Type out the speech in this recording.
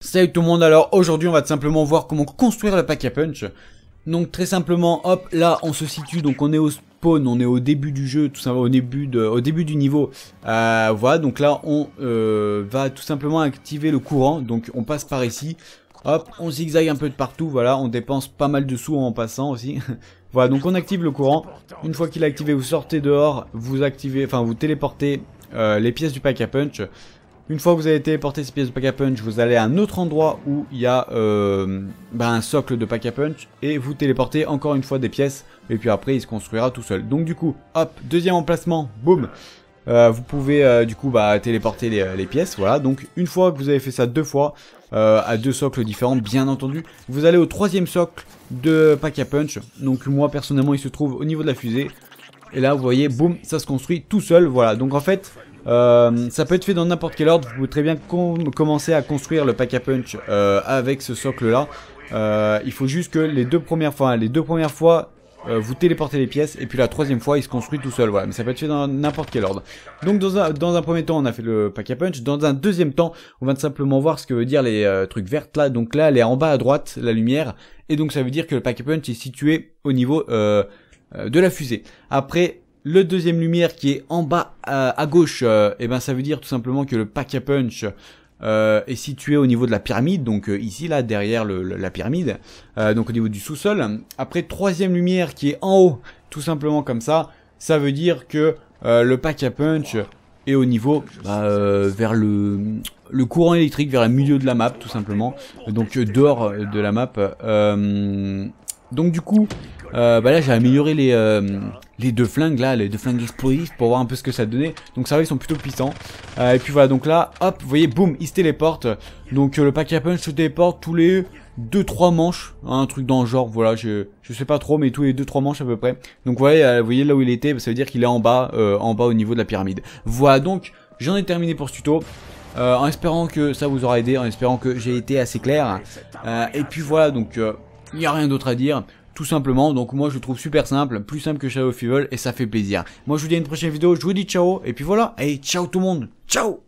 Salut tout le monde, alors aujourd'hui on va tout simplement voir comment construire le pack à punch. Donc très simplement, hop, là on se situe, donc on est au on est au début du jeu, tout simplement au début, de, au début du niveau. Euh, voilà, donc là on euh, va tout simplement activer le courant, donc on passe par ici. Hop, on zigzague un peu de partout, voilà, on dépense pas mal de sous en passant aussi. voilà, donc on active le courant. Une fois qu'il est activé, vous sortez dehors, vous activez, enfin vous téléportez euh, les pièces du pack à punch. Une fois que vous avez téléporté ces pièces de Pack-a-Punch, vous allez à un autre endroit où il y a euh, bah, un socle de Pack-a-Punch et vous téléportez encore une fois des pièces et puis après il se construira tout seul. Donc du coup, hop, deuxième emplacement, boum euh, vous pouvez euh, du coup bah, téléporter les, les, pièces, voilà. Donc une fois que vous avez fait ça deux fois, à deux socles différents, bien entendu, vous allez au troisième socle de Pack-a-Punch. Donc moi personnellement, il se trouve au niveau de la fusée. Et là, vous voyez, boum, ça se construit tout seul, voilà. Donc en fait, euh, ça peut être fait dans n'importe quel ordre. Vous pouvez très bien commencer à construire le pack a punch euh, avec ce socle là. Euh, il faut juste que les deux premières fois, les deux premières fois, vous téléportez les pièces et puis la troisième fois il se construit tout seul. Voilà, mais ça peut être fait dans n'importe quel ordre. Donc dans un, premier temps on a fait le pack a punch. Dans un deuxième temps on va simplement voir ce que veut dire les trucs verts là. Donc là elle est en bas à droite la lumière et donc ça veut dire que le pack a punch est situé au niveau de la fusée. Après le deuxième lumière qui est en bas euh, à, gauche, et euh, eh ben ça veut dire tout simplement que le pack a punch euh, est situé au niveau de la pyramide, donc ici là derrière la pyramide, donc au niveau du sous-sol. Après troisième lumière qui est en haut, tout simplement comme ça, ça veut dire que le pack a punch est au niveau bah, vers le le courant électrique vers le milieu de la map tout simplement, donc dehors de la map. donc du coup, bah, là j'ai amélioré les les deux flingues là, les deux flingues explosifs pour voir un peu ce que ça donnait. Donc ça va, ils sont plutôt puissants. Euh, et puis voilà, donc là, hop, vous voyez, boum, il se téléporte. Donc euh, le pack à punch se téléporte tous les deux trois manches, hein, un truc dans le genre, voilà, je, je sais pas trop, mais tous les deux trois manches à peu près. Donc voilà, euh, vous voyez là où il était, ça veut dire qu'il est en bas, en bas au niveau de la pyramide. Voilà, donc j'en ai terminé pour ce tuto. en espérant que ça vous aura aidé, en espérant que j'ai été assez clair. et puis voilà, donc il n'y a rien d'autre à dire tout simplement. Donc moi je le trouve super simple, plus simple que Shadow of et ça fait plaisir. Moi je vous dis à une prochaine vidéo, je vous dis ciao et puis voilà. et ciao tout le monde. Ciao